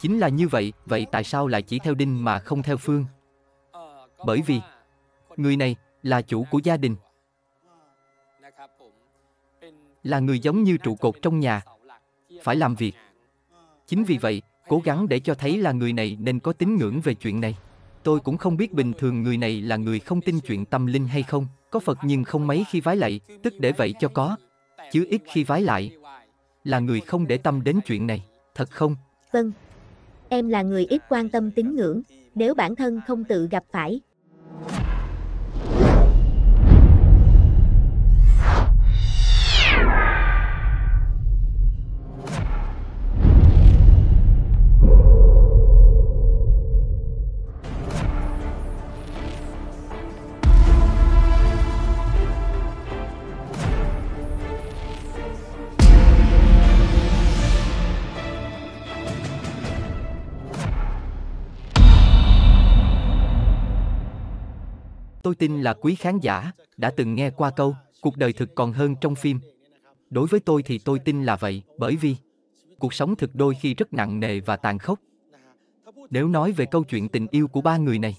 Chính là như vậy, vậy tại sao lại chỉ theo Đinh mà không theo Phương? Bởi vì, người này là chủ của gia đình, là người giống như trụ cột trong nhà, phải làm việc. Chính vì vậy, cố gắng để cho thấy là người này nên có tín ngưỡng về chuyện này. Tôi cũng không biết bình thường người này là người không tin chuyện tâm linh hay không, có Phật nhưng không mấy khi vái lạy, tức để vậy cho có, chứ ít khi vái lại. Là người không để tâm đến chuyện này, thật không? Vâng, em là người ít quan tâm tín ngưỡng, nếu bản thân không tự gặp phải, Tôi tin là quý khán giả đã từng nghe qua câu cuộc đời thực còn hơn trong phim. Đối với tôi thì tôi tin là vậy, bởi vì cuộc sống thực đôi khi rất nặng nề và tàn khốc. Nếu nói về câu chuyện tình yêu của ba người này,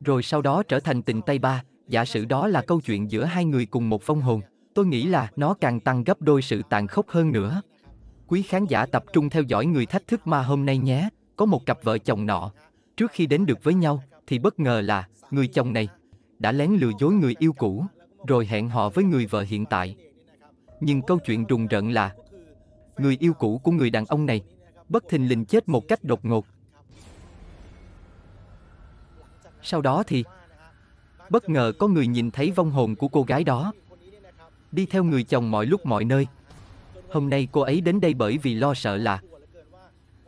rồi sau đó trở thành tình Tây Ba, giả sử đó là câu chuyện giữa hai người cùng một vong hồn, tôi nghĩ là nó càng tăng gấp đôi sự tàn khốc hơn nữa. Quý khán giả tập trung theo dõi người thách thức ma hôm nay nhé, có một cặp vợ chồng nọ. Trước khi đến được với nhau, thì bất ngờ là người chồng này đã lén lừa dối người yêu cũ, rồi hẹn hò với người vợ hiện tại. Nhưng câu chuyện rùng rợn là người yêu cũ của người đàn ông này bất thình lình chết một cách đột ngột. Sau đó thì bất ngờ có người nhìn thấy vong hồn của cô gái đó đi theo người chồng mọi lúc mọi nơi. Hôm nay cô ấy đến đây bởi vì lo sợ là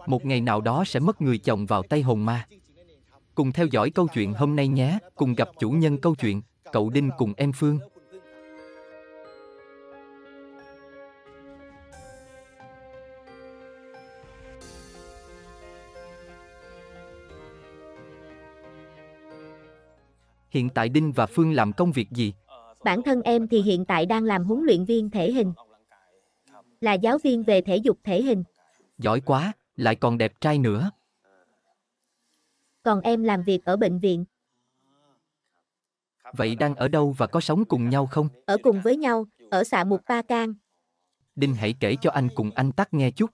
một ngày nào đó sẽ mất người chồng vào tay hồn ma cùng theo dõi câu chuyện hôm nay nhé, cùng gặp chủ nhân câu chuyện, cậu Đinh cùng em Phương. Hiện tại Đinh và Phương làm công việc gì? Bản thân em thì hiện tại đang làm huấn luyện viên thể hình. Là giáo viên về thể dục thể hình. Giỏi quá, lại còn đẹp trai nữa còn em làm việc ở bệnh viện. Vậy đang ở đâu và có sống cùng nhau không? Ở cùng với nhau, ở xã Mục ba Can. Đinh hãy kể cho anh cùng anh Tắc nghe chút.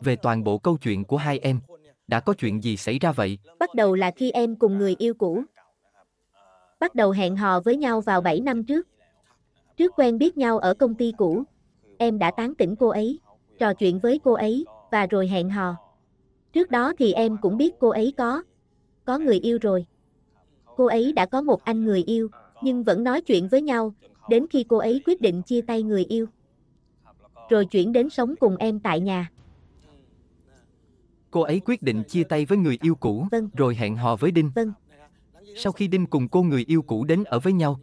Về toàn bộ câu chuyện của hai em, đã có chuyện gì xảy ra vậy? Bắt đầu là khi em cùng người yêu cũ. Bắt đầu hẹn hò với nhau vào 7 năm trước. Trước quen biết nhau ở công ty cũ, em đã tán tỉnh cô ấy, trò chuyện với cô ấy, và rồi hẹn hò. Trước đó thì em cũng biết cô ấy có, có người yêu rồi. Cô ấy đã có một anh người yêu, nhưng vẫn nói chuyện với nhau, đến khi cô ấy quyết định chia tay người yêu. Rồi chuyển đến sống cùng em tại nhà. Cô ấy quyết định chia tay với người yêu cũ, vâng. rồi hẹn hò với Đinh. Vâng. Sau khi Đinh cùng cô người yêu cũ đến ở với nhau,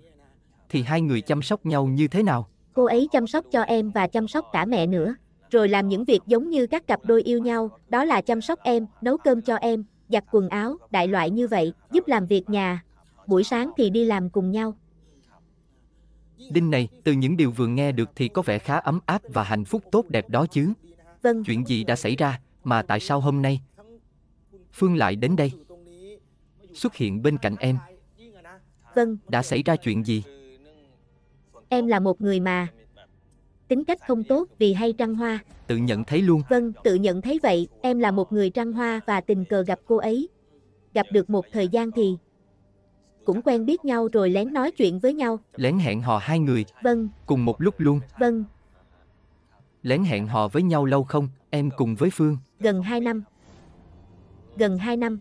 thì hai người chăm sóc nhau như thế nào? Cô ấy chăm sóc cho em và chăm sóc cả mẹ nữa. Rồi làm những việc giống như các cặp đôi yêu nhau, đó là chăm sóc em, nấu cơm cho em, giặt quần áo, đại loại như vậy, giúp làm việc nhà. Buổi sáng thì đi làm cùng nhau. Đinh này, từ những điều vừa nghe được thì có vẻ khá ấm áp và hạnh phúc tốt đẹp đó chứ. Vâng. Chuyện gì đã xảy ra, mà tại sao hôm nay? Phương lại đến đây. Xuất hiện bên cạnh em. Vâng. Đã xảy ra chuyện gì? Em là một người mà, tính cách không tốt vì hay trăng hoa. Tự nhận thấy luôn. Vâng, tự nhận thấy vậy, em là một người trăng hoa và tình cờ gặp cô ấy. Gặp được một thời gian thì cũng quen biết nhau rồi lén nói chuyện với nhau. Lén hẹn hò hai người. Vâng. Cùng một lúc luôn. Vâng. Lén hẹn hò với nhau lâu không? Em cùng với Phương. Gần 2 năm. Gần 2 năm.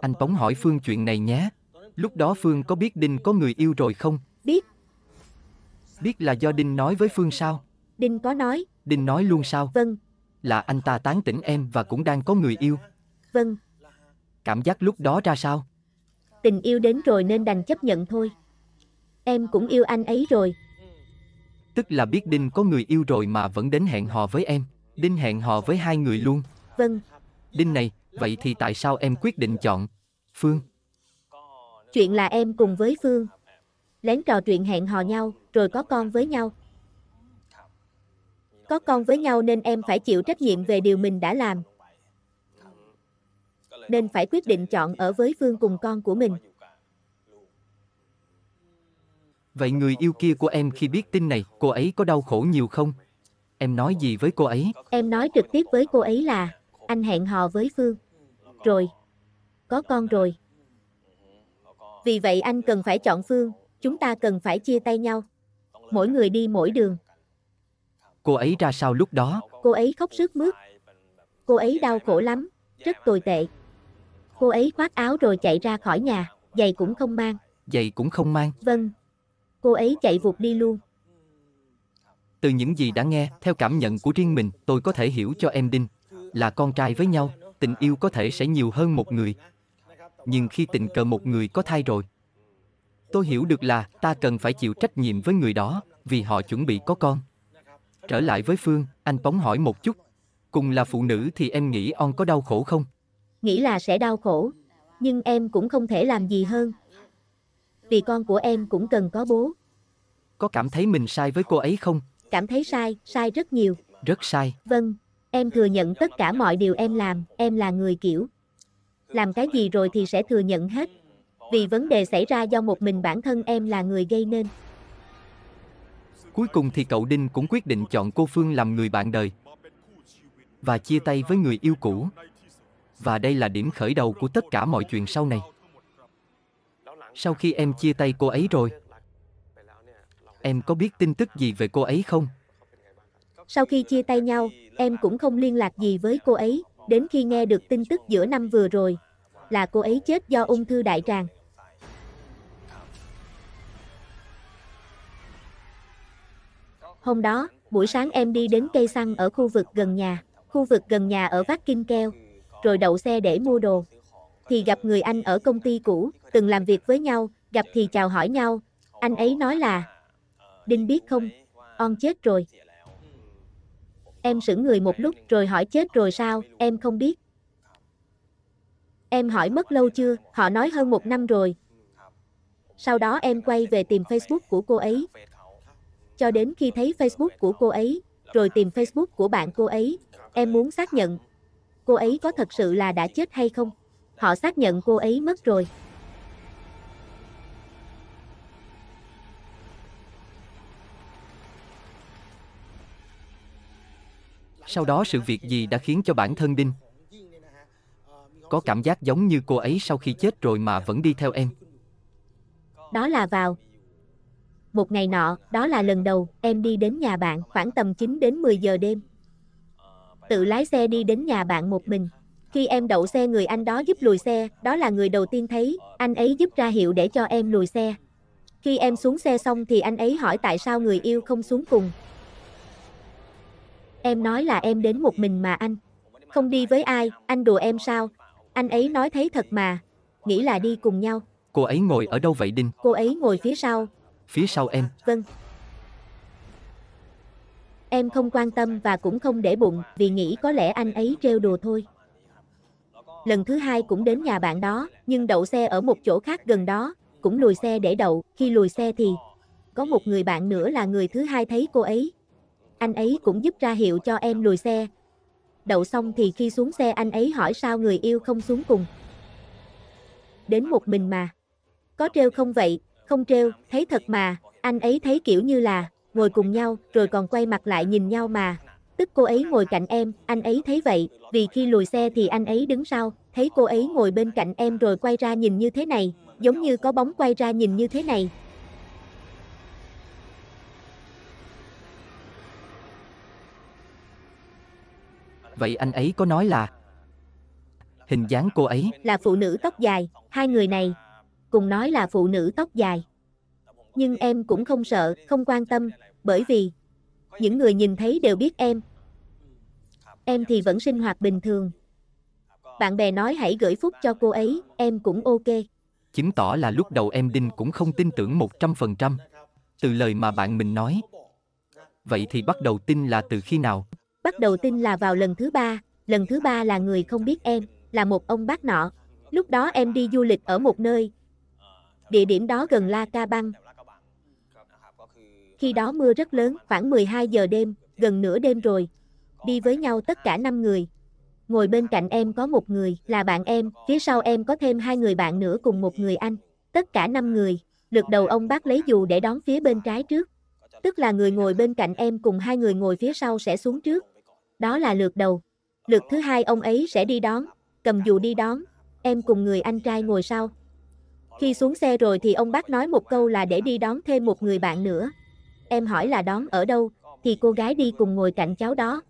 Anh Tống hỏi Phương chuyện này nhé. Lúc đó Phương có biết Đinh có người yêu rồi không? Biết, Biết là do Đinh nói với Phương sao? Đinh có nói. Đinh nói luôn sao? Vâng. Là anh ta tán tỉnh em và cũng đang có người yêu. Vâng. Cảm giác lúc đó ra sao? Tình yêu đến rồi nên đành chấp nhận thôi. Em cũng yêu anh ấy rồi. Tức là biết Đinh có người yêu rồi mà vẫn đến hẹn hò với em. Đinh hẹn hò với hai người luôn. Vâng. Đinh này, vậy thì tại sao em quyết định chọn Phương? Chuyện là em cùng với Phương lén trò chuyện hẹn hò nhau, rồi có con với nhau. Có con với nhau nên em phải chịu trách nhiệm về điều mình đã làm. Nên phải quyết định chọn ở với Phương cùng con của mình. Vậy người yêu kia của em khi biết tin này, cô ấy có đau khổ nhiều không? Em nói gì với cô ấy? Em nói trực tiếp với cô ấy là anh hẹn hò với Phương. Rồi, có con rồi. Vì vậy anh cần phải chọn Phương, chúng ta cần phải chia tay nhau. Mỗi người đi mỗi đường. Cô ấy ra sao lúc đó? Cô ấy khóc rướt mướt. Cô ấy đau khổ lắm, rất tồi tệ. Cô ấy khoác áo rồi chạy ra khỏi nhà, giày cũng không mang. Giày cũng không mang. Vâng. Cô ấy chạy vụt đi luôn. Từ những gì đã nghe, theo cảm nhận của riêng mình, tôi có thể hiểu cho em Đinh. Là con trai với nhau, tình yêu có thể sẽ nhiều hơn một người. Nhưng khi tình cờ một người có thai rồi, tôi hiểu được là ta cần phải chịu trách nhiệm với người đó, vì họ chuẩn bị có con. Trở lại với Phương, anh Tống hỏi một chút. Cùng là phụ nữ thì em nghĩ on có đau khổ không? Nghĩ là sẽ đau khổ, nhưng em cũng không thể làm gì hơn. Vì con của em cũng cần có bố. Có cảm thấy mình sai với cô ấy không? Cảm thấy sai, sai rất nhiều. Rất sai. Vâng, em thừa nhận tất cả mọi điều em làm, em là người kiểu. Làm cái gì rồi thì sẽ thừa nhận hết vì vấn đề xảy ra do một mình bản thân em là người gây nên. Cuối cùng thì cậu Đinh cũng quyết định chọn cô Phương làm người bạn đời và chia tay với người yêu cũ. Và đây là điểm khởi đầu của tất cả mọi chuyện sau này. Sau khi em chia tay cô ấy rồi, em có biết tin tức gì về cô ấy không? Sau khi chia tay nhau, em cũng không liên lạc gì với cô ấy, đến khi nghe được tin tức giữa năm vừa rồi, là cô ấy chết do ung thư đại tràng. Hôm đó, buổi sáng em đi đến cây xăng ở khu vực gần nhà, khu vực gần nhà ở Vác Kinh Keo, rồi đậu xe để mua đồ. Thì gặp người anh ở công ty cũ, từng làm việc với nhau, gặp thì chào hỏi nhau. Anh ấy nói là, Đinh biết không, on chết rồi. Em sững người một lúc rồi hỏi chết rồi sao, em không biết. Em hỏi mất lâu chưa? Họ nói hơn một năm rồi. Sau đó em quay về tìm Facebook của cô ấy. Cho đến khi thấy Facebook của cô ấy, rồi tìm Facebook của bạn cô ấy, em muốn xác nhận cô ấy có thật sự là đã chết hay không. Họ xác nhận cô ấy mất rồi. Sau đó sự việc gì đã khiến cho bản thân Đinh có cảm giác giống như cô ấy sau khi chết rồi mà vẫn đi theo em. Đó là vào. Một ngày nọ, đó là lần đầu em đi đến nhà bạn khoảng tầm 9 đến 10 giờ đêm. Tự lái xe đi đến nhà bạn một mình. Khi em đậu xe người anh đó giúp lùi xe, đó là người đầu tiên thấy, anh ấy giúp ra hiệu để cho em lùi xe. Khi em xuống xe xong thì anh ấy hỏi tại sao người yêu không xuống cùng. Em nói là em đến một mình mà anh. Không đi với ai, anh đùa em sao, anh ấy nói thấy thật mà. Nghĩ là đi cùng nhau. Cô ấy ngồi ở đâu vậy Đinh? Cô ấy ngồi phía sau. Phía sau em? Vâng. Em không quan tâm và cũng không để bụng vì nghĩ có lẽ anh ấy trêu đùa thôi. Lần thứ hai cũng đến nhà bạn đó, nhưng đậu xe ở một chỗ khác gần đó, cũng lùi xe để đậu, khi lùi xe thì có một người bạn nữa là người thứ hai thấy cô ấy. Anh ấy cũng giúp ra hiệu cho em lùi xe, đậu xong thì khi xuống xe anh ấy hỏi sao người yêu không xuống cùng. Đến một mình mà. Có treo không vậy, không treo, thấy thật mà, anh ấy thấy kiểu như là, ngồi cùng nhau, rồi còn quay mặt lại nhìn nhau mà. Tức cô ấy ngồi cạnh em, anh ấy thấy vậy, vì khi lùi xe thì anh ấy đứng sau, thấy cô ấy ngồi bên cạnh em rồi quay ra nhìn như thế này, giống như có bóng quay ra nhìn như thế này, Vậy anh ấy có nói là Hình dáng cô ấy Là phụ nữ tóc dài Hai người này Cùng nói là phụ nữ tóc dài Nhưng em cũng không sợ Không quan tâm Bởi vì Những người nhìn thấy đều biết em Em thì vẫn sinh hoạt bình thường Bạn bè nói hãy gửi phúc cho cô ấy Em cũng ok Chứng tỏ là lúc đầu em Đinh cũng không tin tưởng 100% Từ lời mà bạn mình nói Vậy thì bắt đầu tin là từ khi nào? bắt đầu tin là vào lần thứ ba, lần thứ ba là người không biết em, là một ông bác nọ. Lúc đó em đi du lịch ở một nơi, địa điểm đó gần La Ca Băng. Khi đó mưa rất lớn, khoảng 12 giờ đêm, gần nửa đêm rồi. Đi với nhau tất cả năm người. Ngồi bên cạnh em có một người là bạn em, phía sau em có thêm hai người bạn nữa cùng một người anh. Tất cả năm người, lượt đầu ông bác lấy dù để đón phía bên trái trước. Tức là người ngồi bên cạnh em cùng hai người ngồi phía sau sẽ xuống trước, đó là lượt đầu. Lượt thứ hai ông ấy sẽ đi đón, cầm dù đi đón, em cùng người anh trai ngồi sau. Khi xuống xe rồi thì ông bác nói một câu là để đi đón thêm một người bạn nữa. Em hỏi là đón ở đâu, thì cô gái đi cùng ngồi cạnh cháu đó.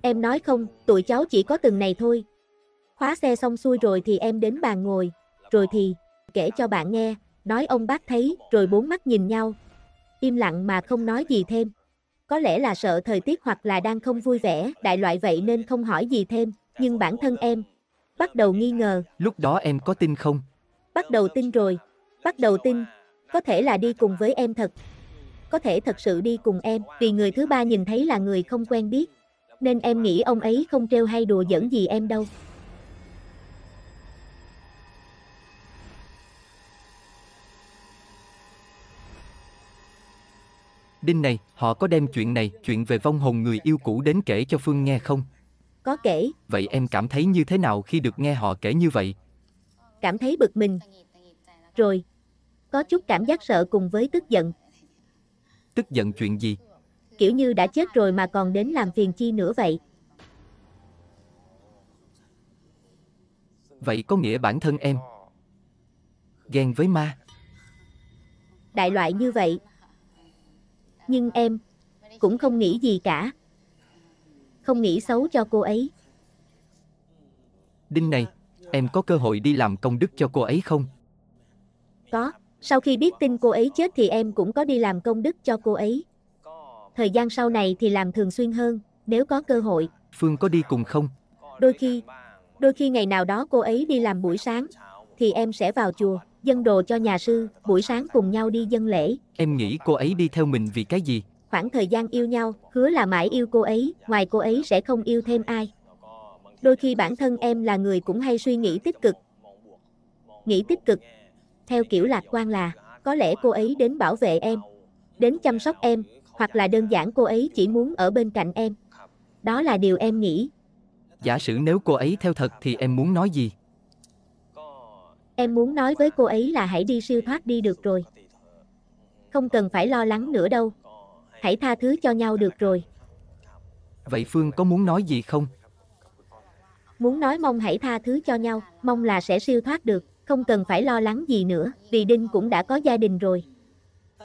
Em nói không, tụi cháu chỉ có từng này thôi. Khóa xe xong xuôi rồi thì em đến bàn ngồi, rồi thì kể cho bạn nghe, nói ông bác thấy, rồi bốn mắt nhìn nhau, im lặng mà không nói gì thêm. Có lẽ là sợ thời tiết hoặc là đang không vui vẻ, đại loại vậy nên không hỏi gì thêm, nhưng bản thân em bắt đầu nghi ngờ. Lúc đó em có tin không? Bắt đầu tin rồi, bắt đầu tin, có thể là đi cùng với em thật. Có thể thật sự đi cùng em, vì người thứ ba nhìn thấy là người không quen biết. Nên em nghĩ ông ấy không trêu hay đùa giỡn gì em đâu. Đinh này, họ có đem chuyện này, chuyện về vong hồn người yêu cũ đến kể cho Phương nghe không? Có kể. Vậy em cảm thấy như thế nào khi được nghe họ kể như vậy? Cảm thấy bực mình. Rồi. Có chút cảm giác sợ cùng với tức giận. Tức giận chuyện gì? Kiểu như đã chết rồi mà còn đến làm phiền chi nữa vậy. Vậy có nghĩa bản thân em ghen với ma. Đại loại như vậy nhưng em cũng không nghĩ gì cả. Không nghĩ xấu cho cô ấy. Đinh này, em có cơ hội đi làm công đức cho cô ấy không? Có, sau khi biết tin cô ấy chết thì em cũng có đi làm công đức cho cô ấy. Thời gian sau này thì làm thường xuyên hơn, nếu có cơ hội. Phương có đi cùng không? Đôi khi, đôi khi ngày nào đó cô ấy đi làm buổi sáng, thì em sẽ vào chùa dân đồ cho nhà sư, buổi sáng cùng nhau đi dân lễ. Em nghĩ cô ấy đi theo mình vì cái gì? Khoảng thời gian yêu nhau, hứa là mãi yêu cô ấy, ngoài cô ấy sẽ không yêu thêm ai. Đôi khi bản thân em là người cũng hay suy nghĩ tích cực. Nghĩ tích cực, theo kiểu lạc quan là, có lẽ cô ấy đến bảo vệ em, đến chăm sóc em, hoặc là đơn giản cô ấy chỉ muốn ở bên cạnh em. Đó là điều em nghĩ. Giả sử nếu cô ấy theo thật thì em muốn nói gì? Em muốn nói với cô ấy là hãy đi siêu thoát đi được rồi. Không cần phải lo lắng nữa đâu. Hãy tha thứ cho nhau được rồi. Vậy Phương có muốn nói gì không? Muốn nói mong hãy tha thứ cho nhau, mong là sẽ siêu thoát được, không cần phải lo lắng gì nữa, vì Đinh cũng đã có gia đình rồi.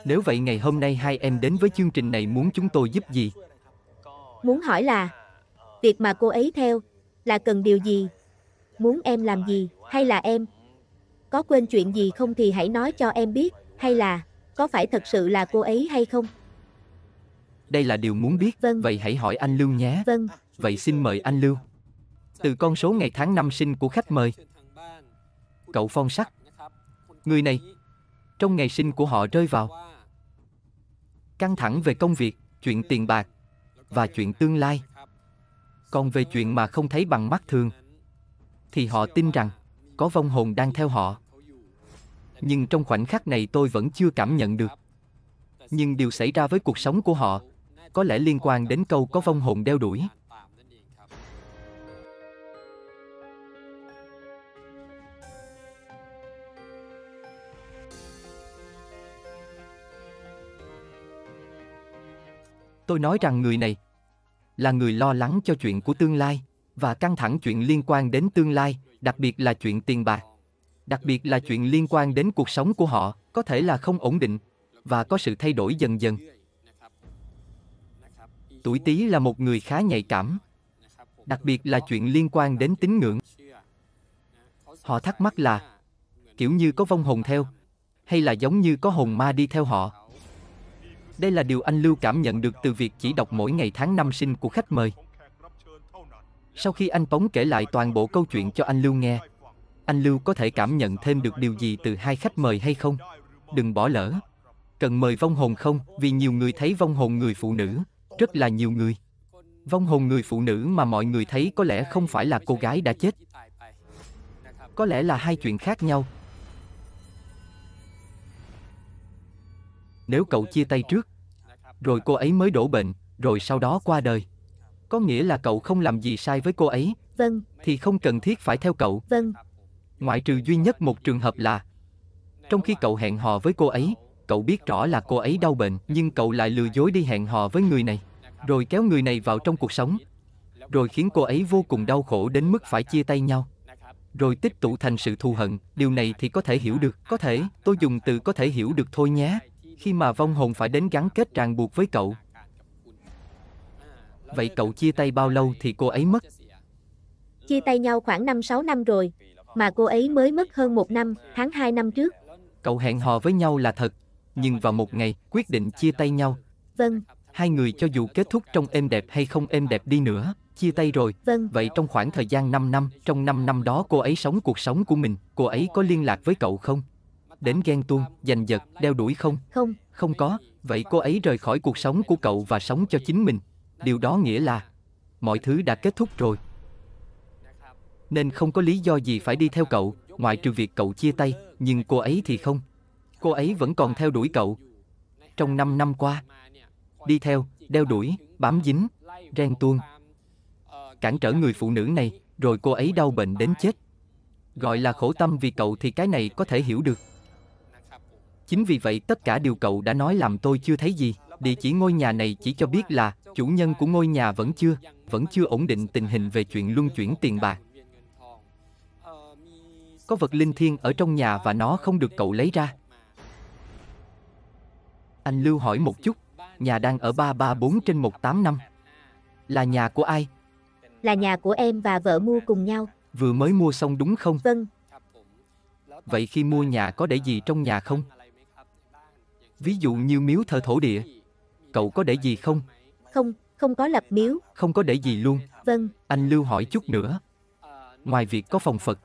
Nếu vậy ngày hôm nay hai em đến với chương trình này muốn chúng tôi giúp gì? Muốn hỏi là, việc mà cô ấy theo, là cần điều gì? Muốn em làm gì, hay là em, có quên chuyện gì không thì hãy nói cho em biết, hay là, có phải thật sự là cô ấy hay không? Đây là điều muốn biết, vâng. vậy hãy hỏi anh Lưu nhé. Vâng. Vậy xin mời anh Lưu. Từ con số ngày tháng năm sinh của khách mời. Cậu Phong Sắc. Người này, trong ngày sinh của họ rơi vào căng thẳng về công việc, chuyện tiền bạc và chuyện tương lai. Còn về chuyện mà không thấy bằng mắt thường thì họ tin rằng có vong hồn đang theo họ. Nhưng trong khoảnh khắc này tôi vẫn chưa cảm nhận được. Nhưng điều xảy ra với cuộc sống của họ, có lẽ liên quan đến câu có vong hồn đeo đuổi. Tôi nói rằng người này là người lo lắng cho chuyện của tương lai và căng thẳng chuyện liên quan đến tương lai đặc biệt là chuyện tiền bạc. Đặc biệt là chuyện liên quan đến cuộc sống của họ, có thể là không ổn định và có sự thay đổi dần dần. Tuổi Tý là một người khá nhạy cảm, đặc biệt là chuyện liên quan đến tín ngưỡng. Họ thắc mắc là kiểu như có vong hồn theo hay là giống như có hồn ma đi theo họ. Đây là điều anh Lưu cảm nhận được từ việc chỉ đọc mỗi ngày tháng năm sinh của khách mời. Sau khi anh Tống kể lại toàn bộ câu chuyện cho anh Lưu nghe, anh Lưu có thể cảm nhận thêm được điều gì từ hai khách mời hay không? Đừng bỏ lỡ. Cần mời vong hồn không? Vì nhiều người thấy vong hồn người phụ nữ, rất là nhiều người. Vong hồn người phụ nữ mà mọi người thấy có lẽ không phải là cô gái đã chết. Có lẽ là hai chuyện khác nhau. Nếu cậu chia tay trước, rồi cô ấy mới đổ bệnh, rồi sau đó qua đời. Có nghĩa là cậu không làm gì sai với cô ấy. Vâng. Thì không cần thiết phải theo cậu. Vâng. Ngoại trừ duy nhất một trường hợp là trong khi cậu hẹn hò với cô ấy, cậu biết rõ là cô ấy đau bệnh, nhưng cậu lại lừa dối đi hẹn hò với người này, rồi kéo người này vào trong cuộc sống, rồi khiến cô ấy vô cùng đau khổ đến mức phải chia tay nhau. Rồi tích tụ thành sự thù hận, điều này thì có thể hiểu được, có thể, tôi dùng từ có thể hiểu được thôi nhé. Khi mà vong hồn phải đến gắn kết ràng buộc với cậu, Vậy cậu chia tay bao lâu thì cô ấy mất? Chia tay nhau khoảng 5-6 năm rồi, mà cô ấy mới mất hơn một năm, tháng 2 năm trước. Cậu hẹn hò với nhau là thật, nhưng vào một ngày, quyết định chia tay nhau. Vâng. Hai người cho dù kết thúc trong êm đẹp hay không êm đẹp đi nữa, chia tay rồi. Vâng. Vậy trong khoảng thời gian 5 năm, trong 5 năm đó cô ấy sống cuộc sống của mình, cô ấy có liên lạc với cậu không? Đến ghen tuông, giành giật, đeo đuổi không? Không. Không có, vậy cô ấy rời khỏi cuộc sống của cậu và sống cho chính mình, điều đó nghĩa là mọi thứ đã kết thúc rồi nên không có lý do gì phải đi theo cậu ngoại trừ việc cậu chia tay nhưng cô ấy thì không cô ấy vẫn còn theo đuổi cậu trong năm năm qua đi theo đeo đuổi bám dính ren tuông cản trở người phụ nữ này rồi cô ấy đau bệnh đến chết gọi là khổ tâm vì cậu thì cái này có thể hiểu được chính vì vậy tất cả điều cậu đã nói làm tôi chưa thấy gì Địa chỉ ngôi nhà này chỉ cho biết là chủ nhân của ngôi nhà vẫn chưa, vẫn chưa ổn định tình hình về chuyện luân chuyển tiền bạc. Có vật linh thiêng ở trong nhà và nó không được cậu lấy ra. Anh Lưu hỏi một chút, nhà đang ở 334 trên 185. Là nhà của ai? Là nhà của em và vợ mua cùng nhau. Vừa mới mua xong đúng không? Vâng. Vậy khi mua nhà có để gì trong nhà không? Ví dụ như miếu thờ thổ địa. Cậu có để gì không? Không, không có lập miếu. Không có để gì luôn. Vâng. Anh Lưu hỏi chút nữa. Ngoài việc có phòng Phật,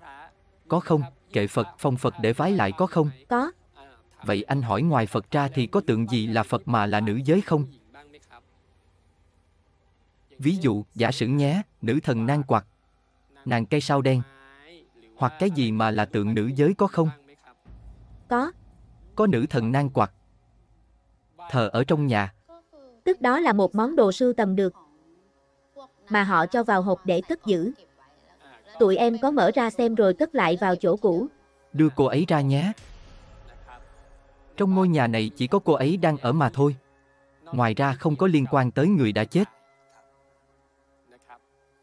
có không? Kệ Phật, phòng Phật để vái lại có không? Có. Vậy anh hỏi ngoài Phật ra thì có tượng gì là Phật mà là nữ giới không? Ví dụ, giả sử nhé, nữ thần nang quạt, nàng cây sao đen, hoặc cái gì mà là tượng nữ giới có không? Có. Có nữ thần nang quạt. Thờ ở trong nhà, tức đó là một món đồ sưu tầm được mà họ cho vào hộp để cất giữ. Tụi em có mở ra xem rồi cất lại vào chỗ cũ. Đưa cô ấy ra nhé. Trong ngôi nhà này chỉ có cô ấy đang ở mà thôi. Ngoài ra không có liên quan tới người đã chết.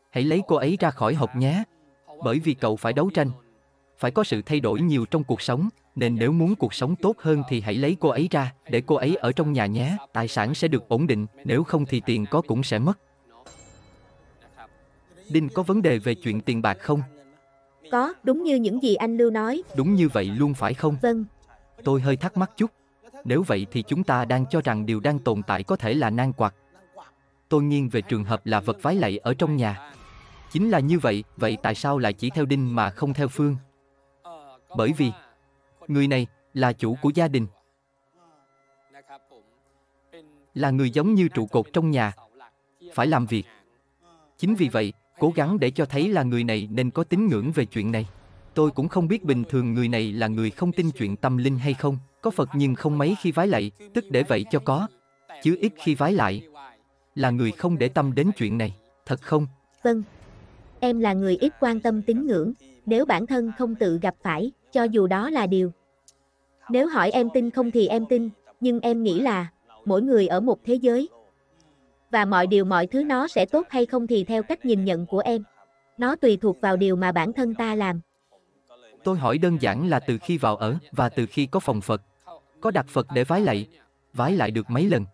Hãy lấy cô ấy ra khỏi hộp nhé. Bởi vì cậu phải đấu tranh. Phải có sự thay đổi nhiều trong cuộc sống nên nếu muốn cuộc sống tốt hơn thì hãy lấy cô ấy ra, để cô ấy ở trong nhà nhé, tài sản sẽ được ổn định, nếu không thì tiền có cũng sẽ mất. Đinh có vấn đề về chuyện tiền bạc không? Có, đúng như những gì anh Lưu nói. Đúng như vậy luôn phải không? Vâng. Tôi hơi thắc mắc chút. Nếu vậy thì chúng ta đang cho rằng điều đang tồn tại có thể là nan quạt. Tôi nghiêng về trường hợp là vật vái lạy ở trong nhà. Chính là như vậy, vậy tại sao lại chỉ theo Đinh mà không theo Phương? Bởi vì, Người này là chủ của gia đình. Là người giống như trụ cột trong nhà. Phải làm việc. Chính vì vậy, cố gắng để cho thấy là người này nên có tín ngưỡng về chuyện này. Tôi cũng không biết bình thường người này là người không tin chuyện tâm linh hay không, có Phật nhưng không mấy khi vái lạy, tức để vậy cho có, chứ ít khi vái lại. Là người không để tâm đến chuyện này, thật không? Vâng. Em là người ít quan tâm tín ngưỡng, nếu bản thân không tự gặp phải, cho dù đó là điều nếu hỏi em tin không thì em tin, nhưng em nghĩ là mỗi người ở một thế giới. Và mọi điều mọi thứ nó sẽ tốt hay không thì theo cách nhìn nhận của em. Nó tùy thuộc vào điều mà bản thân ta làm. Tôi hỏi đơn giản là từ khi vào ở và từ khi có phòng Phật. Có đặt Phật để vái lạy. Vái lại được mấy lần?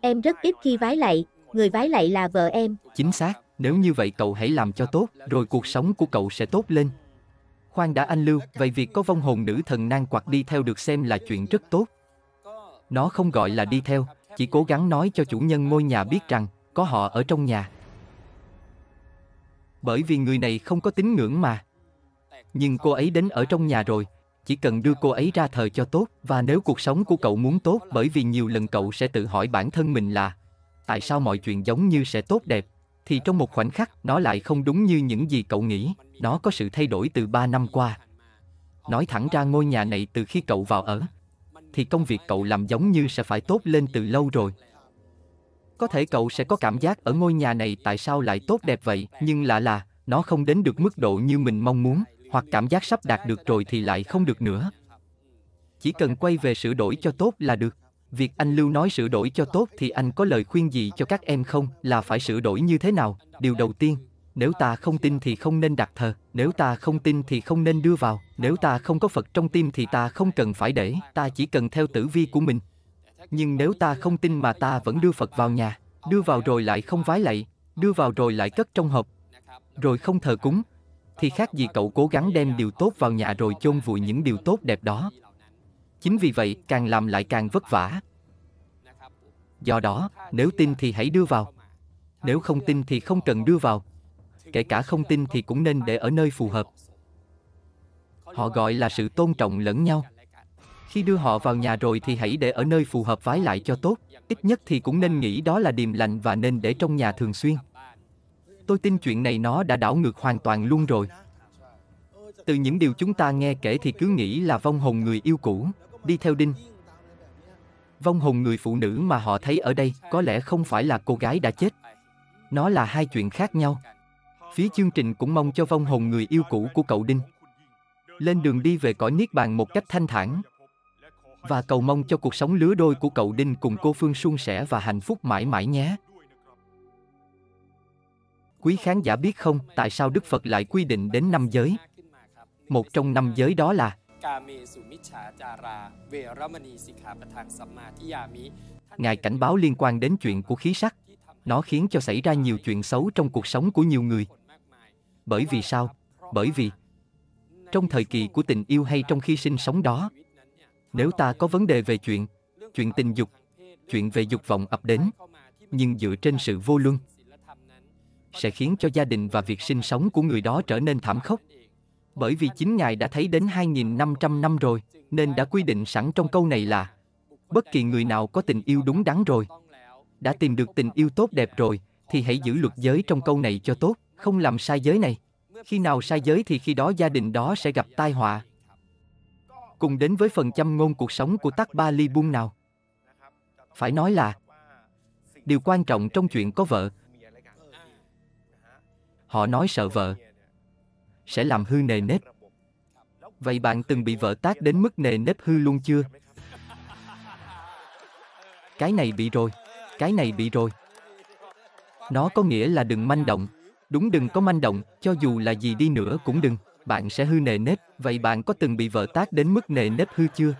Em rất ít khi vái lạy, người vái lạy là vợ em. Chính xác, nếu như vậy cậu hãy làm cho tốt, rồi cuộc sống của cậu sẽ tốt lên. Khoan đã anh Lưu, vậy việc có vong hồn nữ thần nang quạt đi theo được xem là chuyện rất tốt. Nó không gọi là đi theo, chỉ cố gắng nói cho chủ nhân ngôi nhà biết rằng, có họ ở trong nhà. Bởi vì người này không có tín ngưỡng mà. Nhưng cô ấy đến ở trong nhà rồi, chỉ cần đưa cô ấy ra thờ cho tốt, và nếu cuộc sống của cậu muốn tốt bởi vì nhiều lần cậu sẽ tự hỏi bản thân mình là tại sao mọi chuyện giống như sẽ tốt đẹp, thì trong một khoảnh khắc nó lại không đúng như những gì cậu nghĩ, nó có sự thay đổi từ ba năm qua. Nói thẳng ra ngôi nhà này từ khi cậu vào ở, thì công việc cậu làm giống như sẽ phải tốt lên từ lâu rồi. Có thể cậu sẽ có cảm giác ở ngôi nhà này tại sao lại tốt đẹp vậy, nhưng lạ là, nó không đến được mức độ như mình mong muốn, hoặc cảm giác sắp đạt được rồi thì lại không được nữa. Chỉ cần quay về sửa đổi cho tốt là được việc anh Lưu nói sửa đổi cho tốt thì anh có lời khuyên gì cho các em không, là phải sửa đổi như thế nào? Điều đầu tiên, nếu ta không tin thì không nên đặt thờ, nếu ta không tin thì không nên đưa vào, nếu ta không có Phật trong tim thì ta không cần phải để, ta chỉ cần theo tử vi của mình. Nhưng nếu ta không tin mà ta vẫn đưa Phật vào nhà, đưa vào rồi lại không vái lạy, đưa vào rồi lại cất trong hộp, rồi không thờ cúng, thì khác gì cậu cố gắng đem điều tốt vào nhà rồi chôn vùi những điều tốt đẹp đó, Chính vì vậy, càng làm lại càng vất vả. Do đó, nếu tin thì hãy đưa vào. Nếu không tin thì không cần đưa vào. Kể cả không tin thì cũng nên để ở nơi phù hợp. Họ gọi là sự tôn trọng lẫn nhau. Khi đưa họ vào nhà rồi thì hãy để ở nơi phù hợp vái lại cho tốt, ít nhất thì cũng nên nghĩ đó là điềm lành và nên để trong nhà thường xuyên. Tôi tin chuyện này nó đã đảo ngược hoàn toàn luôn rồi. Từ những điều chúng ta nghe kể thì cứ nghĩ là vong hồn người yêu cũ, đi theo đinh. Vong hồn người phụ nữ mà họ thấy ở đây có lẽ không phải là cô gái đã chết. Nó là hai chuyện khác nhau. Phía chương trình cũng mong cho vong hồn người yêu cũ của cậu Đinh lên đường đi về cõi Niết Bàn một cách thanh thản và cầu mong cho cuộc sống lứa đôi của cậu Đinh cùng cô Phương suôn sẻ và hạnh phúc mãi mãi nhé. Quý khán giả biết không tại sao Đức Phật lại quy định đến năm giới? Một trong năm giới đó là กาเมสุมิฉาจารา Ngài cảnh báo liên quan đến chuyện của khí sắc. Nó khiến cho xảy ra nhiều chuyện xấu trong cuộc sống của nhiều người. Bởi vì sao? Bởi vì trong thời kỳ của tình yêu hay trong khi sinh sống đó, nếu ta có vấn đề về chuyện, chuyện tình dục, chuyện về dục vọng ập đến, nhưng dựa trên sự vô luân, sẽ khiến cho gia đình và việc sinh sống của người đó trở nên thảm khốc bởi vì chính Ngài đã thấy đến 2.500 năm rồi, nên đã quy định sẵn trong câu này là bất kỳ người nào có tình yêu đúng đắn rồi, đã tìm được tình yêu tốt đẹp rồi, thì hãy giữ luật giới trong câu này cho tốt, không làm sai giới này. Khi nào sai giới thì khi đó gia đình đó sẽ gặp tai họa. Cùng đến với phần châm ngôn cuộc sống của Tắc Ba Ly Buông nào. Phải nói là điều quan trọng trong chuyện có vợ. Họ nói sợ vợ, sẽ làm hư nề nếp. Vậy bạn từng bị vợ tác đến mức nề nếp hư luôn chưa? Cái này bị rồi, cái này bị rồi. Nó có nghĩa là đừng manh động. Đúng đừng có manh động, cho dù là gì đi nữa cũng đừng, bạn sẽ hư nề nếp. Vậy bạn có từng bị vợ tác đến mức nề nếp hư chưa?